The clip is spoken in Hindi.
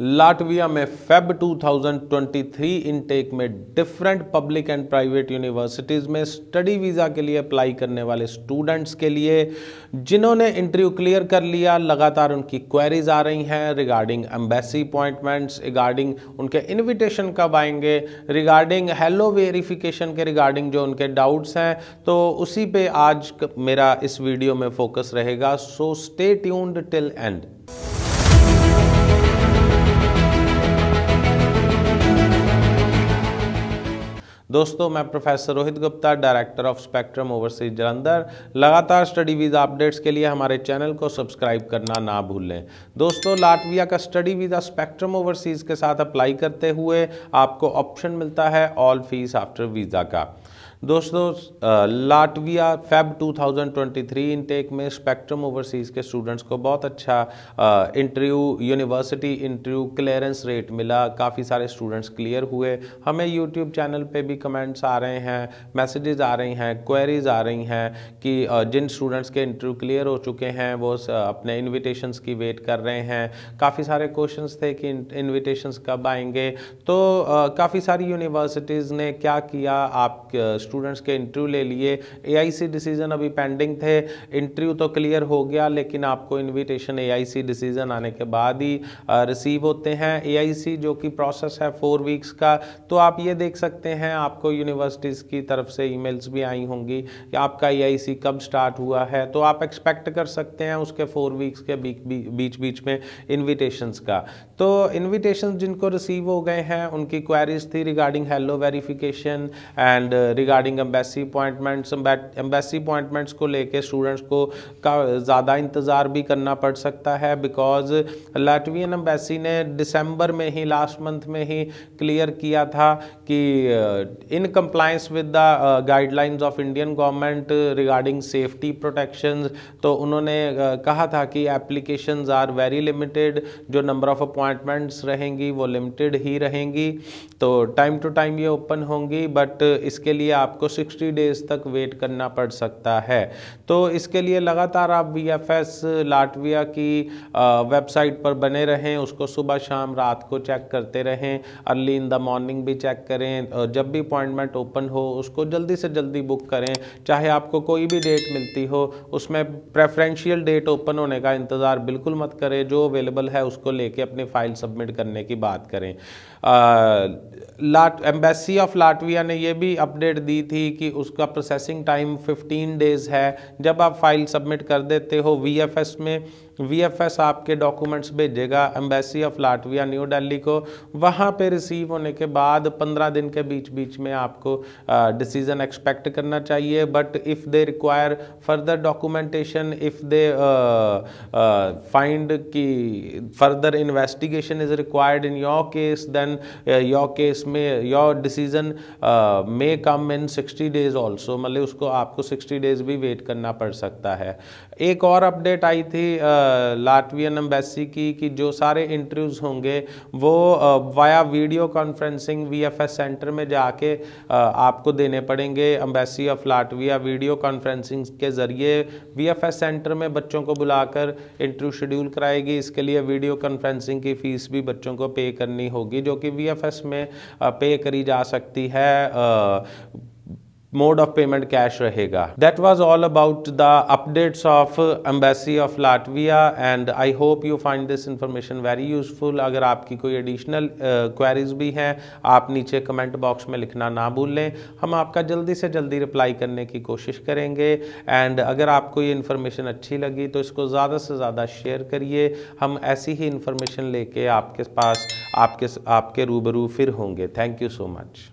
लाटविया में फेब 2023 इनटेक में different public and private universities में स्टडी वीज़ा के लिए अप्लाई करने वाले स्टूडेंट्स के लिए जिन्होंने इंटरव्यू क्लियर कर लिया लगातार उनकी क्वेरीज आ रही हैं रिगार्डिंग एम्बेसी अपॉइंटमेंट्स रिगार्डिंग उनके इन्विटेशन कब आएंगे रिगार्डिंग हेलो वेरिफिकेशन के रिगार्डिंग जो उनके डाउट्स हैं तो उसी पर आज मेरा इस वीडियो में फोकस रहेगा so stay tuned till end दोस्तों मैं professor Rohit Gupta director of Spectrum Overseas Jalandhar लगातार स्टडी वीज़ा अपडेट्स के लिए हमारे चैनल को सब्सक्राइब करना ना भूलें दोस्तों लाटविया का स्टडी वीज़ा स्पेक्ट्रम ओवरसीज के साथ अप्लाई करते हुए आपको ऑप्शन मिलता है ऑल फीस आफ्टर वीज़ा का दोस्तों लाटविया फेब 2023 इनटेक में स्पेक्ट्रम ओवरसीज़ के स्टूडेंट्स को बहुत अच्छा interview university interview clearance rate मिला काफ़ी सारे स्टूडेंट्स क्लियर हुए हमें यूट्यूब चैनल पे भी कमेंट्स आ रहे हैं मैसेजेस आ रही हैं क्वेरीज आ रही हैं कि जिन स्टूडेंट्स के इंटरव्यू क्लियर हो चुके हैं वो अपने इन्विटेशंस की वेट कर रहे हैं काफ़ी सारे क्वेश्चंस थे कि इन्विटेशंस कब आएंगे तो काफ़ी सारी यूनिवर्सिटीज़ ने क्या किया आप स्टूडेंट्स के इंटरव्यू ले लिए ए डिसीज़न अभी पेंडिंग थे इंटरव्यू तो क्लियर हो गया लेकिन आपको इन्विटेशन ए डिसीज़न आने के बाद ही रिसीव होते हैं ए जो कि प्रोसेस है फोर वीक्स का तो आप ये देख सकते हैं आप आपको यूनिवर्सिटीज़ की तरफ से ईमेल्स भी आई होंगी कि आपका ई कब स्टार्ट हुआ है तो आप एक्सपेक्ट कर सकते हैं उसके फोर वीक्स के बीच बीच में इनविटेशंस का तो इन्विटेशन जिनको रिसीव हो गए हैं उनकी क्वेरीज थी regarding hello verification and regarding embassy appointments embassy appointments को लेके स्टूडेंट्स को का ज़्यादा इंतज़ार भी करना पड़ सकता है बिकॉज लाटवियन एम्बेसी ने दिसंबर में ही लास्ट मंथ में ही क्लियर किया था कि uh, in compliance with the guidelines of Indian government regarding safety protection तो उन्होंने uh, कहा था कि एप्लीकेशन आर वेरी लिमिटेड जो नंबर ऑफ अपॉइंटमेंट्स रहेंगी वो लिमिटेड ही रहेंगी तो टाइम टू टाइम ये ओपन होंगी बट इसके लिए आपको 60 डेज तक वेट करना पड़ सकता है तो इसके लिए लगातार आप वी एफ एस लाटविया की वेबसाइट uh, पर बने रहें उसको सुबह शाम रात को चेक करते रहें अर्ली इन द मॉर्निंग भी चेक करें uh, जब भी अपॉइंटमेंट ओपन हो उसको जल्दी से जल्दी बुक करें चाहे आपको कोई भी डेट मिलती हो उसमें प्रेफरेंशियल डेट ओपन होने का इंतज़ार बिल्कुल मत करें जो अवेलेबल है उसको लेके अपनी फ़ाइल सबमिट करने की बात करें लाट एम्बेसी ऑफ लाटविया ने यह भी अपडेट दी थी कि उसका प्रोसेसिंग टाइम 15 डेज़ है जब आप फाइल सबमिट कर देते हो वीएफएस में वीएफएस आपके डॉक्यूमेंट्स भेजेगा embassy of Latvia New Delhi को वहाँ पे रिसीव होने के बाद 15 दिन के बीच बीच बीच में आपको डिसीजन एक्सपेक्ट करना चाहिए but if they require further documentation if they find कि further investigation is required in your case then your case में your decision may come in sixty days also मतलब उसको आपको सिक्सटी डेज भी वेट करना पड़ सकता है एक और अपडेट आई थी लाटवियन एम्बेसी की कि जो सारे इंटरव्यूज़ होंगे वो via video conferencing V centre में जाके के आपको देने पड़ेंगे embassy of Latvia video conferencing के ज़रिए वी सेंटर में बच्चों को बुलाकर इंटरव्यू शेड्यूल कराएगी इसके लिए वीडियो कॉन्फ्रेंसिंग की फ़ीस भी बच्चों को पे करनी होगी जो कि वी में पे करी जा सकती है मोड ऑफ पेमेंट कैश रहेगा that was all about the updates of embassy of Latvia and I hope you find this information very useful अगर आपकी कोई एडिशनल क्वेरीज uh, भी हैं आप नीचे कमेंट बॉक्स में लिखना ना भूलें हम आपका जल्दी से जल्दी रिप्लाई करने की कोशिश करेंगे एंड अगर आपको ये इन्फॉर्मेशन अच्छी लगी तो इसको ज़्यादा से ज़्यादा शेयर करिए हम ऐसी ही इन्फॉर्मेशन लेके आपके पास आपके आपके रूबरू फिर होंगे थैंक यू सो मच